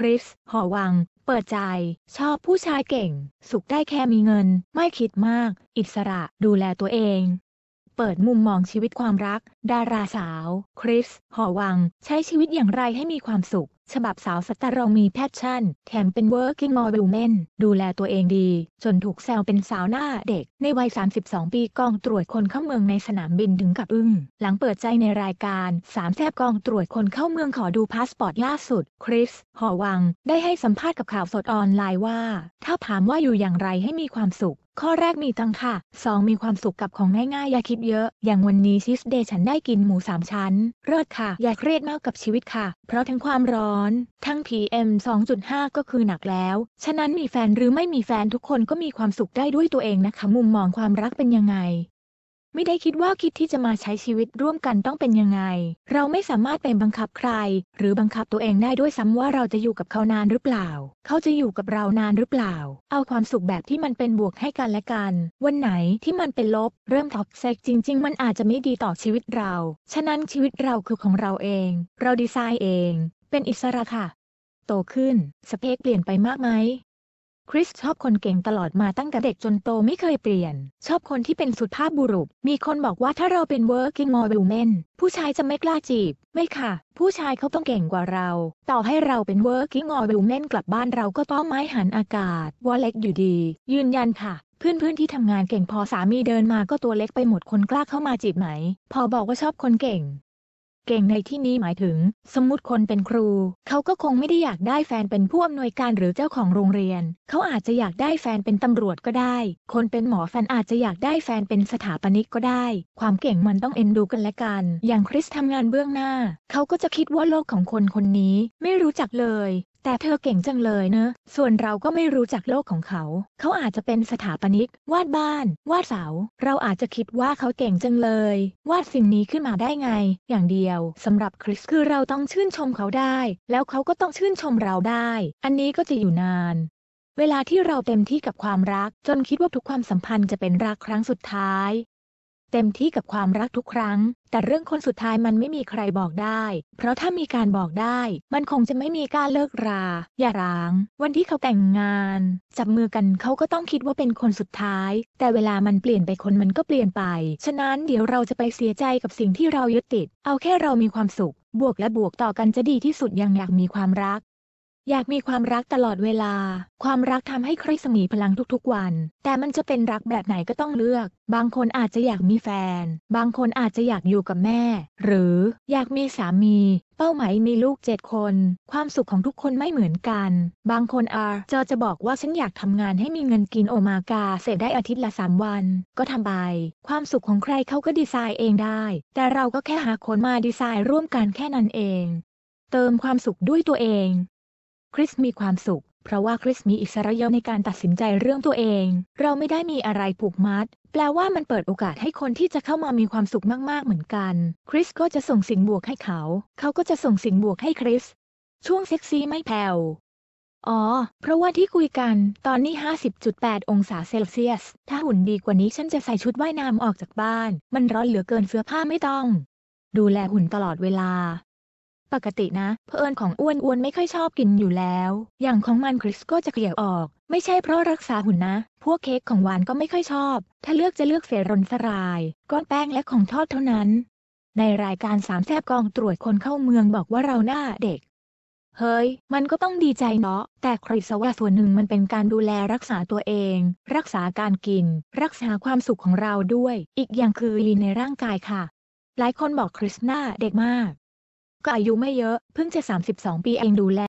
คริสหอวัง เปิดใจ ชอบผู้ชายเก่ง สุขได้แค่มีเงิน ไม่คิดมาก อิสระดูแลตัวเอง เปิดมุมมองชีวิตความรัก ดาราสาว คริส หอวัง ใช้ชีวิตอย่างไรให้มีความสุขฉบับสาวสตารองมีแพชชั่น แถมเป็น working m o d e l woman ดูแลตัวเองดี จนถูกแซวเป็นสาวหน้าเด็ก ในวัย 32 ปีกองตรวจคนเข้าเมืองในสนามบินถึงกับอึ้งหลังเปิดใจในรายการสามแซบกองตรวจคนเข้าเมืองขอดูพาสปอร์ตล่าสุด คริสหอวัง ได้ให้สัมภาษณ์กับข่าวสดออนไลน์ว่า ถ้าถามว่าอยู่อย่างไรให้มีความสุขข้อแรกมีตังค่ะ 2. มีความสุขกับของง่ายๆ อย่าคิดเยอะ อย่างวันนี้ซิสเดย์ฉันได้กินหมู3ชั้น เลิศค่ะ อย่าเครียดมากกับชีวิตค่ะ เพราะทั้งความร้อน ทั้ง PM 2.5 ก็คือหนักแล้ว ฉะนั้นมีแฟนหรือไม่มีแฟนทุกคนก็มีความสุขได้ด้วยตัวเองนะคะมุมมองความรักเป็นยังไงไม่ได้คิดว่าคิดที่จะมาใช้ชีวิตร่วมกันต้องเป็นยังไง เราไม่สามารถไปบังคับใคร หรือบังคับตัวเองได้ด้วยซ้ำว่าเราจะอยู่กับเขานานหรือเปล่า เขาจะอยู่กับเรานานหรือเปล่า เอาความสุขแบบที่มันเป็นบวกให้กันและกัน วันไหนที่มันเป็นลบเริ่มท็อกซกจริงๆ มันอาจจะไม่ดีต่อชีวิตเรา ฉะนั้นชีวิตเราคือของเราเอง เราดีไซน์เอง เป็นอิสระค่ะ โตขึ้น สเปคเปลี่ยนไปมากไหมคริสชอบคนเก่งตลอดมาตั้งแต่เด็กจนโตไม่เคยเปลี่ยน ชอบคนที่เป็นสุดภาพบุรุษมีคนบอกว่าถ้าเราเป็น working woman ผู้ชายจะไม่กล้าจีบ ไม่ค่ะ ผู้ชายเขาต้องเก่งกว่าเราต่อให้เราเป็น working woman กลับบ้านเราก็ต้องไม้หันอากาศวอลเล็กอยู่ดี ยืนยันค่ะเพื่อนๆที่ทำงานเก่งพอสามีเดินมาก็ตัวเล็กไปหมดคนกล้าเข้ามาจีบไหมพอบอกว่าชอบคนเก่งเก่งในที่นี้หมายถึงสมมุติคนเป็นครู เขาก็คงไม่ได้อยากได้แฟนเป็นผู้อำนวยการหรือเจ้าของโรงเรียน เขาอาจจะอยากได้แฟนเป็นตำรวจก็ได้ คนเป็นหมอแฟนอาจจะอยากได้แฟนเป็นสถาปนิกก็ได้ ความเก่งมันต้องเอ็นดูกันและกัน อย่างคริสทำงานเบื้องหน้า เขาก็จะคิดว่าโลกของคนคนนี้ไม่รู้จักเลยแต่เธอเก่งจังเลยเนอะส่วนเราก็ไม่รู้จักโลกของเขา เขาอาจจะเป็นสถาปนิกวาดบ้าน วาดเสา เราอาจจะคิดว่าเขาเก่งจังเลย วาดสิ่งนี้ขึ้นมาได้ไง อย่างเดียวสำหรับคริสคือเราต้องชื่นชมเขาได้ แล้วเขาก็ต้องชื่นชมเราได้ อันนี้ก็จะอยู่นาน เวลาที่เราเต็มที่กับความรักจนคิดว่าทุกความสัมพันธ์จะเป็นรักครั้งสุดท้ายเต็มที่กับความรักทุกครั้ง แต่เรื่องคนสุดท้ายมันไม่มีใครบอกได้ เพราะถ้ามีการบอกได้ มันคงจะไม่มีการเลิกรา อย่าร้าง วันที่เขาแต่งงาน จับมือกันเขาก็ต้องคิดว่าเป็นคนสุดท้าย แต่เวลามันเปลี่ยนไปคนมันก็เปลี่ยนไป ฉะนั้นเดี๋ยวเราจะไปเสียใจกับสิ่งที่เรายึดติด เอาแค่เรามีความสุข บวกและบวกต่อกันจะดีที่สุดยังอยากมีความรักอยากมีความรักตลอดเวลา ความรักทำให้คริสมีพลังทุกๆวัน แต่มันจะเป็นรักแบบไหนก็ต้องเลือก บางคนอาจจะอยากมีแฟน บางคนอาจจะอยากอยู่กับแม่ หรืออยากมีสามี เป้าหมายมีลูกเจ็ดคน ความสุขของทุกคนไม่เหมือนกัน บางคนอาจจะบอกว่าฉันอยากทำงานให้มีเงินกินโอมากาเสร็จได้อาทิตย์ละสามวัน ก็ทำไป ความสุขของใครเขาก็ดีไซน์เองได้ แต่เราก็แค่หาคนมาดีไซน์ร่วมกันแค่นั้นเอง เติมความสุขด้วยตัวเองคริสมีความสุข เพราะว่าคริสมีอิสระยในการตัดสินใจเรื่องตัวเองเราไม่ได้มีอะไรผูกมัด แปลว่ามันเปิดโอกาสให้คนที่จะเข้ามามีความสุขมากๆเหมือนกันคริสก็จะส่งสิ่งบวกให้เขาเขาก็จะส่งสิ่งบวกให้คริส ช่วงเซ็กซี่ไม่แผ่วอ๋อ เพราะว่าที่คุยกัน ตอนนี้ 50.8 องศาเซลเซียส ถ้าหุ่นดีกว่านี้ฉันจะใส่ชุดว่ายน้ำออกจากบ้าน มันร้อนเหลือเกินเสื้อผ้าไม่ต้อง ดูแลหุ่นตลอดเวลาปกตินะ เพอเอิญของอ้วนอ้วนไม่ค่อยชอบกินอยู่แล้ว อย่างของมันคริสก็จะเกลี่ยออก ไม่ใช่เพราะรักษาหุ่นนะ พวกเค้กของหวานก็ไม่ค่อยชอบ ถ้าเลือกจะเลือกเฟรนสราย ก้อนแป้งและของทอดเท่านั้น ในรายการสามแซบกองตรวจคนเข้าเมืองบอกว่าเราหน้าเด็ก เฮ้ยมันก็ต้องดีใจเนาะ แต่คริสว่าส่วนหนึ่งมันเป็นการดูแลรักษาตัวเอง รักษาการกิน รักษาความสุขของเราด้วย อีกอย่างคือลีนในร่างกายค่ะ หลายคนบอกคริสหน้าเด็กมากก็อายุไม่เยอะ เพิ่งจะ 32 ปีเองดูแล